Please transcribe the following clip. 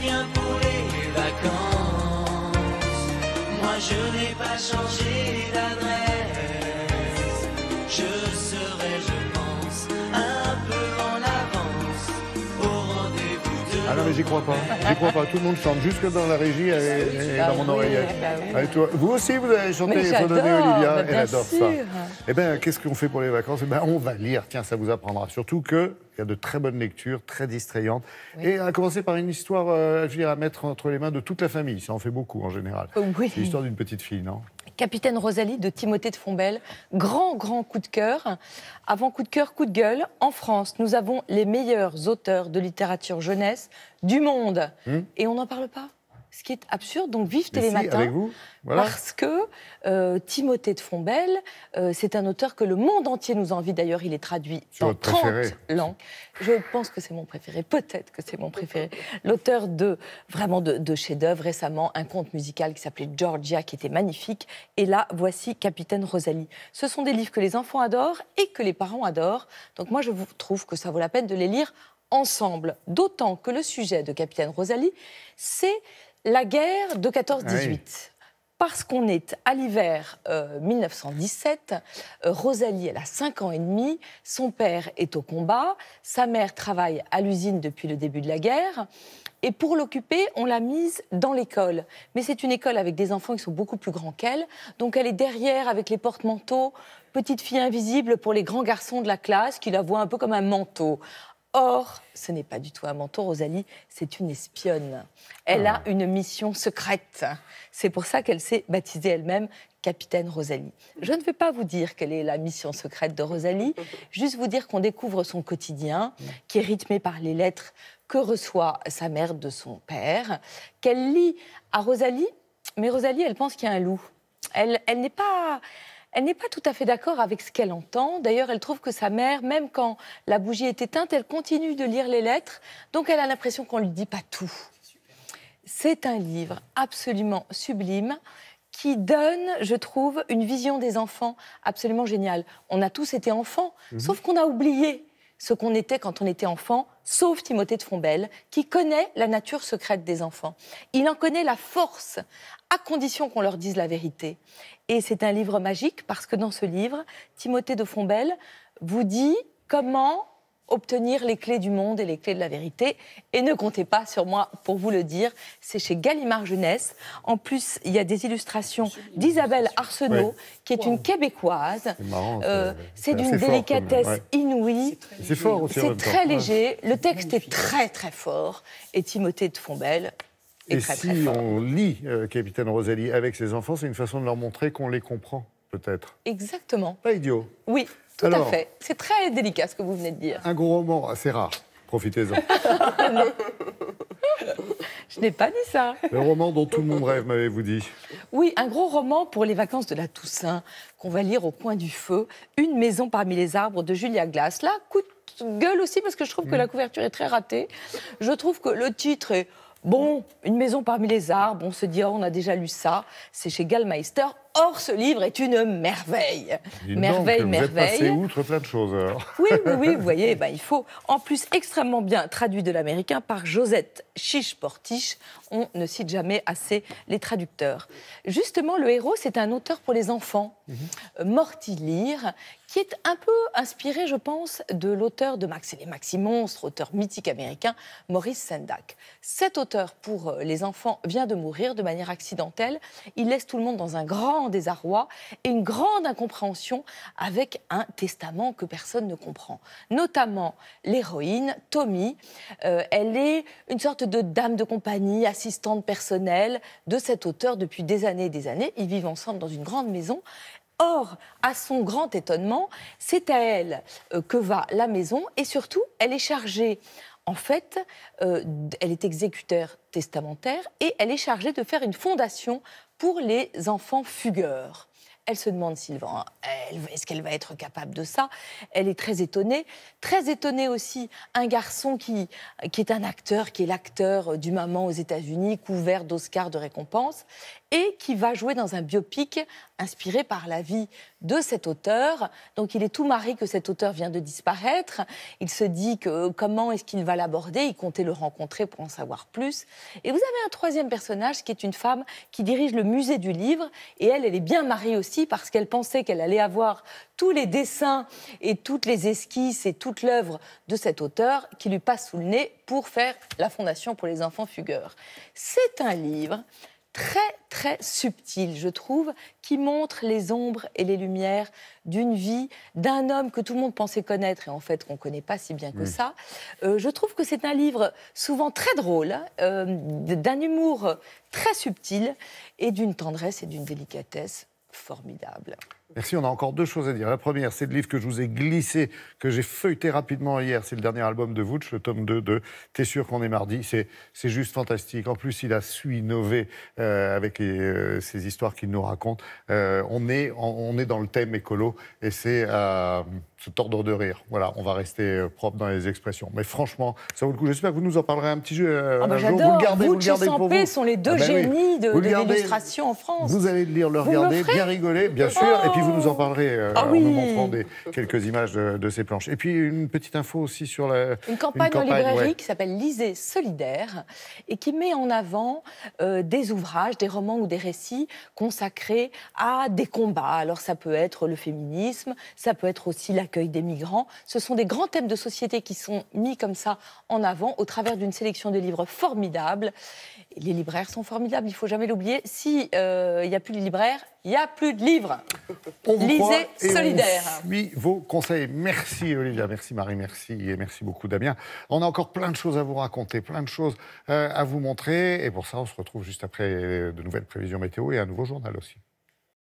viens pour les vacances. Moi je n'ai pas changé d'adresse. Je serai, je pense, un peu en avance au rendez-vous de. Ah non, mais j'y crois pas. J'y crois pas. Tout le monde chante, jusque dans la régie et, bah dans mon oreillette. Bah toi. Vous aussi, vous avez chanté et Olivia. Bah Elle adore ça. Eh bien, qu'est-ce qu'on fait pour les vacances Eh bien, on va lire. Tiens, ça vous apprendra. Surtout que. Il y a de très bonnes lectures, très distrayantes. Et à commencer par une histoire euh, à mettre entre les mains de toute la famille. Ça en fait beaucoup en général. l'histoire d'une petite fille, non Capitaine Rosalie de Timothée de Fombelle. Grand, grand coup de cœur. Avant coup de cœur, coup de gueule, en France, nous avons les meilleurs auteurs de littérature jeunesse du monde. Hum Et on n'en parle pas ce qui est absurde. Donc vive Télématin. Parce que euh, Timothée de Fombelle, euh, c'est un auteur que le monde entier nous envie. D'ailleurs, il est traduit dans 30 langues. Je pense que c'est mon préféré. Peut-être que c'est mon préféré. L'auteur de vraiment de, chefs-d'œuvre récemment, un conte musical qui s'appelait Georgia, qui était magnifique. Et là, voici Capitaine Rosalie. Ce sont des livres que les enfants adorent et que les parents adorent. Donc moi, je trouve que ça vaut la peine de les lire ensemble. D'autant que le sujet de Capitaine Rosalie, c'est la guerre de 14-18. Parce qu'on est à l'hiver 1917, euh, euh, Rosalie, elle a 5 ans et demi, son père est au combat, sa mère travaille à l'usine depuis le début de la guerre, et pour l'occuper, on l'a mise dans l'école. Mais c'est une école avec des enfants qui sont beaucoup plus grands qu'elle, donc elle est derrière avec les porte-manteaux, petite fille invisible pour les grands garçons de la classe qui la voient un peu comme un manteau. Or, ce n'est pas du tout un manteau, Rosalie, c'est une espionne. Elle a ah. une mission secrète. C'est pour ça qu'elle s'est baptisée elle-même Capitaine Rosalie. Je ne vais pas vous dire quelle est la mission secrète de Rosalie, juste vous dire qu'on découvre son quotidien, qui est rythmé par les lettres que reçoit sa mère de son père, qu'elle lit à Rosalie, mais Rosalie, elle pense qu'il y a un loup. Elle, elle n'est pas... Elle n'est pas tout à fait d'accord avec ce qu'elle entend. D'ailleurs, elle trouve que sa mère, même quand la bougie est éteinte, elle continue de lire les lettres. Donc, elle a l'impression qu'on ne lui dit pas tout. C'est un livre absolument sublime qui donne, je trouve, une vision des enfants absolument géniale. On a tous été enfants, mhm. sauf qu'on a oublié ce qu'on était quand on était enfant, sauf Timothée de Fombelle, qui connaît la nature secrète des enfants. Il en connaît la force, à condition qu'on leur dise la vérité. Et c'est un livre magique parce que dans ce livre, Timothée de Fombelle vous dit comment obtenir les clés du monde et les clés de la vérité. Et ne comptez pas sur moi pour vous le dire. C'est chez Gallimard Jeunesse. En plus, il y a des illustrations d'Isabelle Arsenault, qui est une Québécoise. C'est euh, C'est d'une délicatesse inouïe. C'est fort aussi. C'est très léger. Le texte est très, très fort. Et Timothée de Fombelle et très, si on lit euh, Capitaine Rosalie avec ses enfants, c'est une façon de leur montrer qu'on les comprend, peut-être. Exactement. Pas idiot. Oui. Tout à fait. C'est très délicat ce que vous venez de dire. Un gros roman, c'est rare. Profitez-en. Je n'ai pas dit ça. Le roman dont tout le monde rêve, m'avez-vous dit Oui, un gros roman pour les vacances de la Toussaint, qu'on va lire au coin du feu, Une maison parmi les arbres de Julia Glass. Là, coup gueule aussi, parce que je trouve que mm. la couverture est très ratée. Je trouve que le titre est. Bon, une maison parmi les arbres, on se dit, oh, on a déjà lu ça, c'est chez Gallmeister. Or, ce livre est une merveille. Une merveille, merveille. Vous êtes outre plein de choses. Oui, oui, oui, vous voyez, ben, il faut. En plus, extrêmement bien traduit de l'américain par Josette Chiche-Portiche. On ne cite jamais assez les traducteurs. Justement, le héros, c'est un auteur pour les enfants, mhm. euh, Morty Lear, qui est un peu inspiré, je pense, de l'auteur de Max et les Maxi Monstres, auteur mythique américain, Maurice Sendak. Cet auteur pour euh, les enfants vient de mourir de manière accidentelle. Il laisse tout le monde dans un grand désarroi et une grande incompréhension avec un testament que personne ne comprend. Notamment l'héroïne, Tommy. Euh, elle est une sorte de dame de compagnie, assistante personnelle de cet auteur depuis des années et des années. Ils vivent ensemble dans une grande maison Or, à son grand étonnement, c'est à elle euh, que va la maison et surtout, elle est chargée en fait, euh, elle est exécuteur testamentaire et elle est chargée de faire une fondation pour les enfants fugueurs. Elle se demande, Sylvain, est-ce qu'elle va être capable de ça Elle est très étonnée. Très étonnée aussi, un garçon qui, qui est un acteur, qui est l'acteur du Maman aux États-Unis, couvert d'Oscars de récompense et qui va jouer dans un biopic inspiré par la vie de cet auteur. Donc il est tout mari que cet auteur vient de disparaître. Il se dit que euh, comment est-ce qu'il va l'aborder Il comptait le rencontrer pour en savoir plus. Et vous avez un troisième personnage qui est une femme qui dirige le musée du livre. Et elle, elle est bien mariée aussi parce qu'elle pensait qu'elle allait avoir tous les dessins et toutes les esquisses et toute l'œuvre de cet auteur qui lui passe sous le nez pour faire la Fondation pour les enfants fugueurs. C'est un livre très très subtil, je trouve, qui montre les ombres et les lumières d'une vie d'un homme que tout le monde pensait connaître et en fait qu'on ne connaît pas si bien que mm. ça. Euh, je trouve que c'est un livre souvent très drôle, euh, d'un humour très subtil et d'une tendresse et d'une délicatesse formidable. Merci, on a encore deux choses à dire. La première, c'est le livre que je vous ai glissé, que j'ai feuilleté rapidement hier. C'est le dernier album de Vouch, le tome 2 de T'es sûr qu'on est mardi. C'est, c'est juste fantastique. En plus, il a su innover euh, avec euh, ces histoires qu'il nous raconte. Euh, on, est, on, est dans le thème écolo et c'est se tordre de rire. Voilà, on va rester euh, propre dans les expressions. Mais franchement, ça vaut le coup. J'espère que vous nous en parlerez un petit jeu. Euh, ah, bah, vous le gardez, vous, vous le gardez sont les deux ah, bah génies de, l'illustration en France. Vous allez le lire, le regarder, bien rigoler, bien sûr. Et puis vous nous en oh. parlerez euh, ah en nous montrant des, quelques images de, ces planches. Et puis une petite info aussi sur la... Une campagne, en librairie qui s'appelle Lisez solidaire et qui met en avant des ouvrages, des romans ou des récits consacrés à des combats. Alors ça peut être le féminisme, ça peut être aussi la accueil des migrants. Ce sont des grands thèmes de société qui sont mis comme ça en avant au travers d'une sélection de livres formidables. les libraires sont formidables, il faut jamais l'oublier. S'il euh, n'y a plus de libraires, il n'y a plus de livres. Lisez solidaire. oui vos conseils. Merci Olivia, merci Marie, merci et merci beaucoup Damien. On a encore plein de choses à vous raconter, plein de choses euh, à vous montrer. Et pour ça, on se retrouve juste après euh, de nouvelles prévisions météo et un nouveau journal aussi.